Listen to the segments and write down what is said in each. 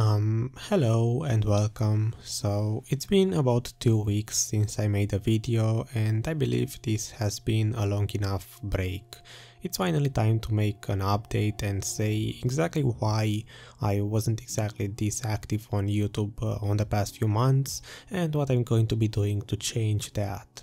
Um, hello and welcome. So it's been about two weeks since I made a video and I believe this has been a long enough break. It's finally time to make an update and say exactly why I wasn't exactly this active on YouTube uh, on the past few months and what I'm going to be doing to change that.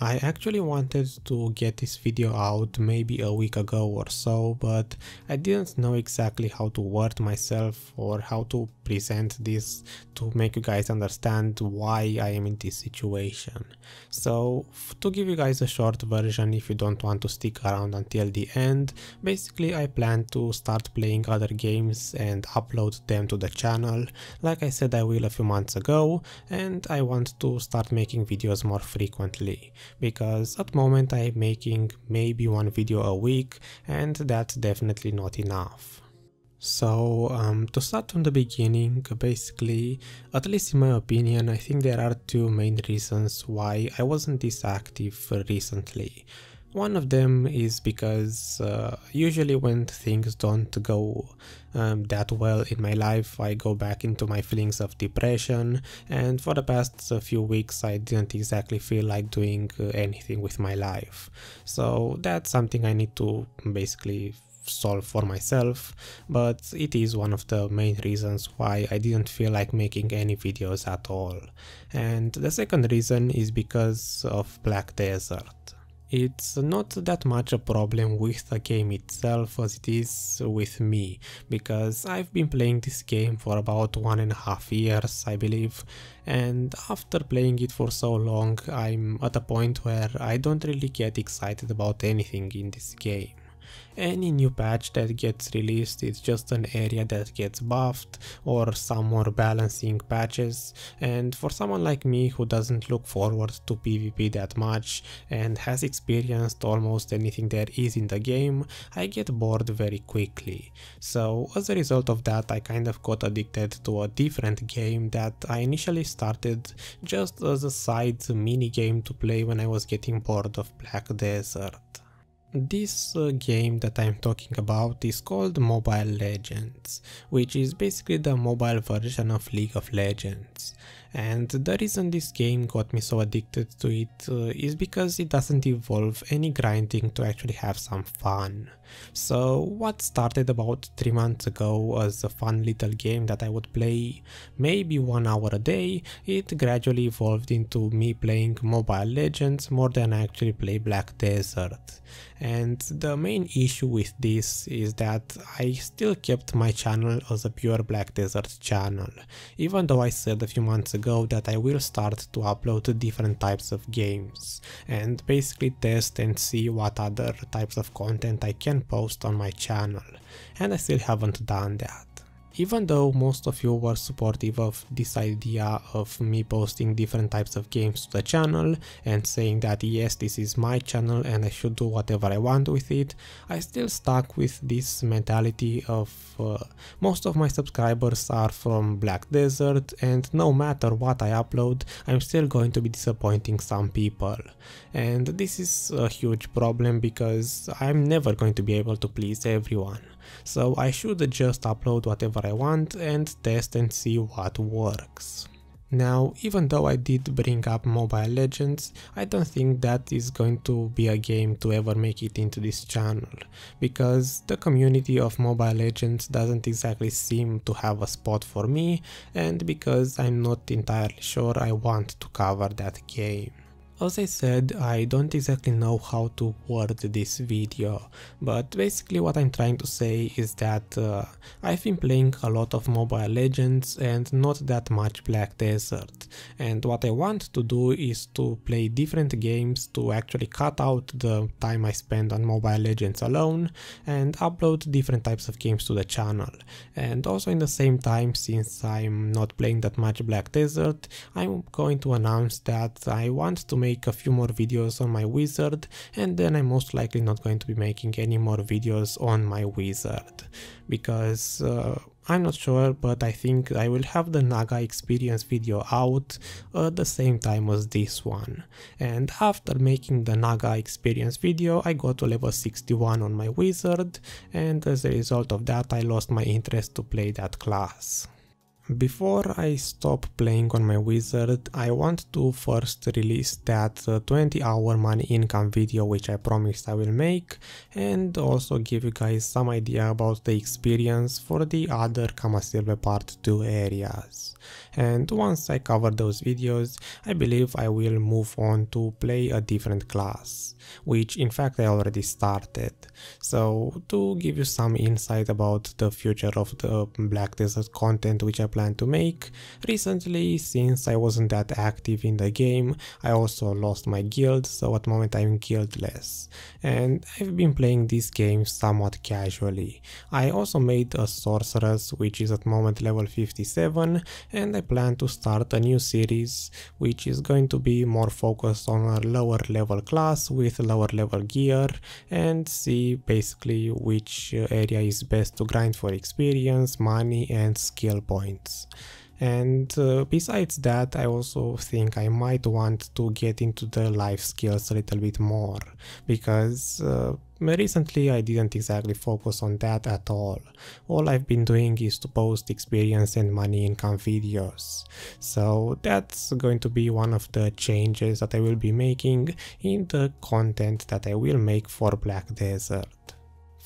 I actually wanted to get this video out maybe a week ago or so, but I didn't know exactly how to word myself or how to present this to make you guys understand why I am in this situation. So to give you guys a short version if you don't want to stick around until the end, basically I plan to start playing other games and upload them to the channel, like I said I will a few months ago, and I want to start making videos more frequently because at the moment I'm making maybe one video a week and that's definitely not enough. So um, to start from the beginning, basically, at least in my opinion, I think there are two main reasons why I wasn't this active recently. One of them is because uh, usually when things don't go um, that well in my life, I go back into my feelings of depression, and for the past uh, few weeks, I didn't exactly feel like doing uh, anything with my life. So that's something I need to basically solve for myself, but it is one of the main reasons why I didn't feel like making any videos at all. And the second reason is because of Black Desert. It's not that much a problem with the game itself as it is with me, because I've been playing this game for about one and a half years, I believe, and after playing it for so long, I'm at a point where I don't really get excited about anything in this game any new patch that gets released is just an area that gets buffed or some more balancing patches and for someone like me who doesn't look forward to PvP that much and has experienced almost anything there is in the game, I get bored very quickly. So as a result of that I kind of got addicted to a different game that I initially started just as a side mini game to play when I was getting bored of Black Desert. This uh, game that I'm talking about is called Mobile Legends, which is basically the mobile version of League of Legends. And the reason this game got me so addicted to it uh, is because it doesn't involve any grinding to actually have some fun. So what started about 3 months ago as a fun little game that I would play maybe 1 hour a day, it gradually evolved into me playing Mobile Legends more than I actually play Black Desert. And the main issue with this is that I still kept my channel as a pure Black Desert channel, even though I said a few months ago that I will start to upload different types of games and basically test and see what other types of content I can post on my channel and I still haven't done that. Even though most of you were supportive of this idea of me posting different types of games to the channel and saying that yes this is my channel and I should do whatever I want with it, I still stuck with this mentality of uh, most of my subscribers are from Black Desert and no matter what I upload I'm still going to be disappointing some people. And this is a huge problem because I'm never going to be able to please everyone. So I should just upload whatever I want and test and see what works. Now, even though I did bring up Mobile Legends, I don't think that is going to be a game to ever make it into this channel, because the community of Mobile Legends doesn't exactly seem to have a spot for me, and because I'm not entirely sure I want to cover that game. As I said, I don't exactly know how to word this video, but basically what I'm trying to say is that uh, I've been playing a lot of Mobile Legends and not that much Black Desert, and what I want to do is to play different games to actually cut out the time I spend on Mobile Legends alone and upload different types of games to the channel. And also in the same time, since I'm not playing that much Black Desert, I'm going to announce that I want to make make a few more videos on my wizard and then I'm most likely not going to be making any more videos on my wizard because uh, I'm not sure but I think I will have the Naga experience video out at uh, the same time as this one and after making the Naga experience video I got to level 61 on my wizard and as a result of that I lost my interest to play that class. Before I stop playing on my wizard, I want to first release that uh, 20 hour money income video which I promised I will make and also give you guys some idea about the experience for the other Kama Part 2 areas. And once I cover those videos, I believe I will move on to play a different class, which in fact I already started. So to give you some insight about the future of the Black Desert content which I plan to make. Recently, since I wasn't that active in the game, I also lost my guild, so at the moment I'm guildless. And I've been playing this game somewhat casually. I also made a sorceress, which is at moment level 57, and I plan to start a new series, which is going to be more focused on a lower level class with lower level gear, and see basically which area is best to grind for experience, money and skill points. And uh, besides that, I also think I might want to get into the life skills a little bit more because uh, recently I didn't exactly focus on that at all. All I've been doing is to post experience and money income videos. So that's going to be one of the changes that I will be making in the content that I will make for Black Desert.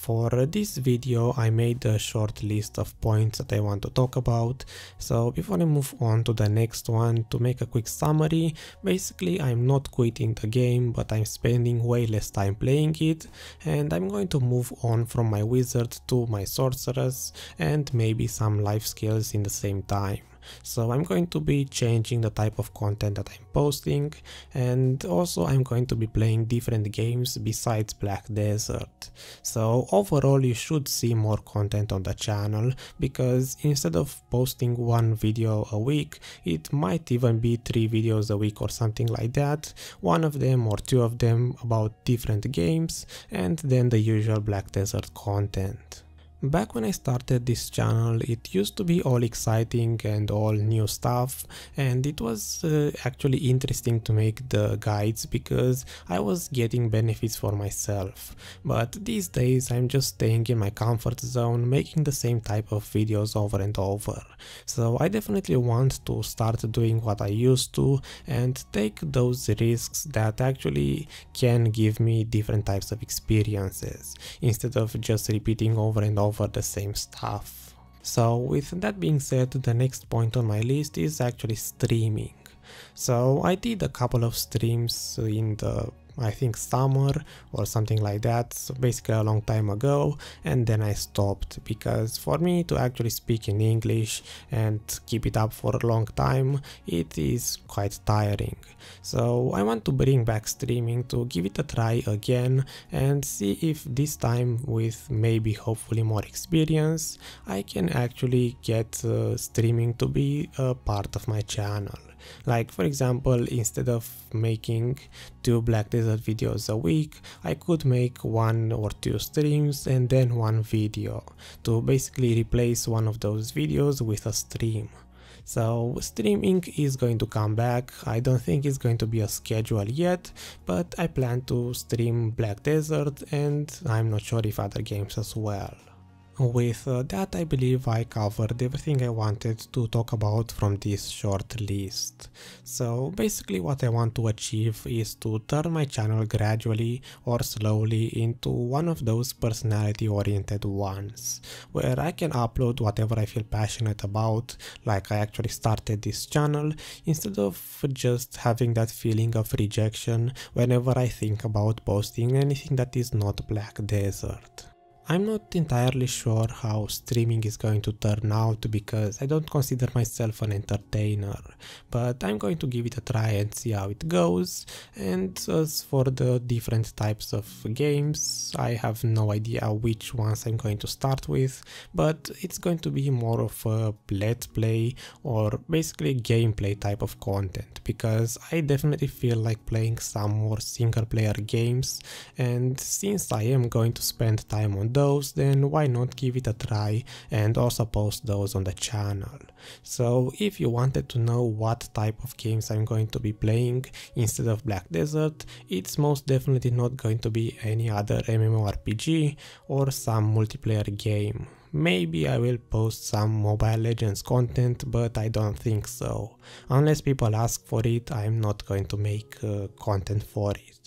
For this video I made a short list of points that I want to talk about, so before I move on to the next one, to make a quick summary, basically I'm not quitting the game but I'm spending way less time playing it and I'm going to move on from my wizard to my sorceress and maybe some life skills in the same time. So I'm going to be changing the type of content that I'm posting and also I'm going to be playing different games besides Black Desert. So overall you should see more content on the channel because instead of posting one video a week it might even be three videos a week or something like that, one of them or two of them about different games and then the usual Black Desert content. Back when I started this channel, it used to be all exciting and all new stuff and it was uh, actually interesting to make the guides because I was getting benefits for myself. But these days I'm just staying in my comfort zone, making the same type of videos over and over. So I definitely want to start doing what I used to and take those risks that actually can give me different types of experiences instead of just repeating over and over over the same stuff. So with that being said, the next point on my list is actually streaming. So I did a couple of streams in the I think summer or something like that, so basically a long time ago, and then I stopped because for me to actually speak in English and keep it up for a long time, it is quite tiring. So I want to bring back streaming to give it a try again and see if this time with maybe hopefully more experience, I can actually get uh, streaming to be a part of my channel. Like for example, instead of making two Black Desert videos a week, I could make one or two streams and then one video to basically replace one of those videos with a stream. So streaming is going to come back, I don't think it's going to be a schedule yet, but I plan to stream Black Desert and I'm not sure if other games as well. With uh, that I believe I covered everything I wanted to talk about from this short list. So basically what I want to achieve is to turn my channel gradually or slowly into one of those personality oriented ones, where I can upload whatever I feel passionate about, like I actually started this channel, instead of just having that feeling of rejection whenever I think about posting anything that is not Black Desert. I'm not entirely sure how streaming is going to turn out because I don't consider myself an entertainer, but I'm going to give it a try and see how it goes, and as for the different types of games, I have no idea which ones I'm going to start with, but it's going to be more of a let's play or basically gameplay type of content, because I definitely feel like playing some more single player games, and since I am going to spend time on those, then why not give it a try and also post those on the channel. So if you wanted to know what type of games I'm going to be playing instead of Black Desert, it's most definitely not going to be any other MMORPG or some multiplayer game. Maybe I will post some Mobile Legends content, but I don't think so. Unless people ask for it, I'm not going to make uh, content for it.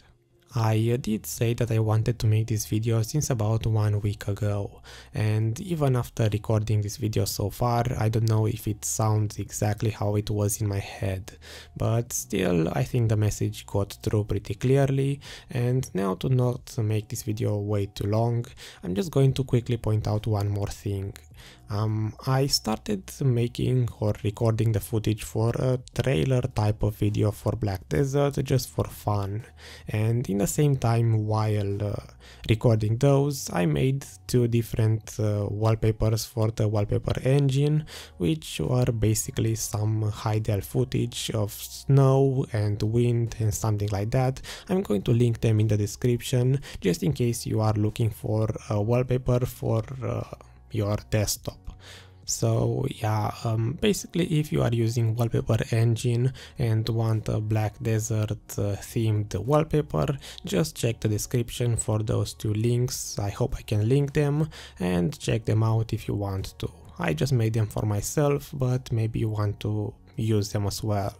I did say that I wanted to make this video since about one week ago and even after recording this video so far I don't know if it sounds exactly how it was in my head but still I think the message got through pretty clearly and now to not make this video way too long I'm just going to quickly point out one more thing um, I started making or recording the footage for a trailer type of video for Black Desert just for fun and in the same time while uh, recording those I made two different uh, wallpapers for the wallpaper engine which were basically some high def footage of snow and wind and something like that. I'm going to link them in the description just in case you are looking for a wallpaper for uh, your desktop so yeah um, basically if you are using wallpaper engine and want a black desert uh, themed wallpaper just check the description for those two links i hope i can link them and check them out if you want to i just made them for myself but maybe you want to use them as well.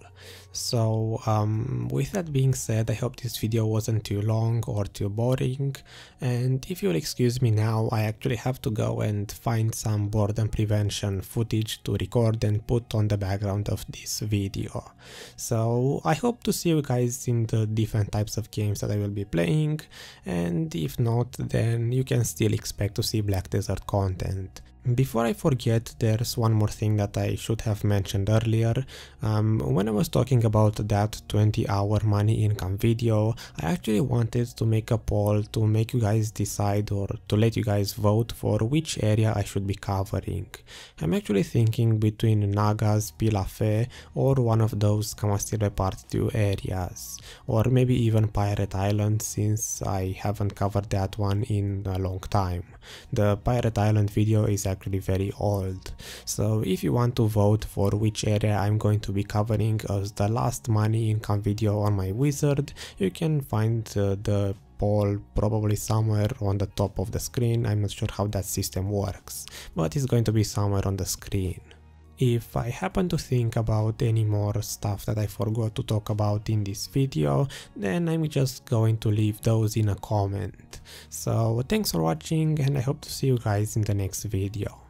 So um, with that being said, I hope this video wasn't too long or too boring and if you'll excuse me now, I actually have to go and find some boredom prevention footage to record and put on the background of this video. So I hope to see you guys in the different types of games that I will be playing and if not then you can still expect to see Black Desert content. Before I forget, there's one more thing that I should have mentioned earlier. Um, when I was talking about that 20 hour money income video, I actually wanted to make a poll to make you guys decide or to let you guys vote for which area I should be covering. I'm actually thinking between Nagas, Pilafe or one of those Kamasire Part 2 areas, or maybe even Pirate Island since I haven't covered that one in a long time. The Pirate Island video is actually very old. So if you want to vote for which area I'm going to be covering as the last money income video on my wizard, you can find uh, the poll probably somewhere on the top of the screen. I'm not sure how that system works, but it's going to be somewhere on the screen. If I happen to think about any more stuff that I forgot to talk about in this video, then I'm just going to leave those in a comment. So thanks for watching and I hope to see you guys in the next video.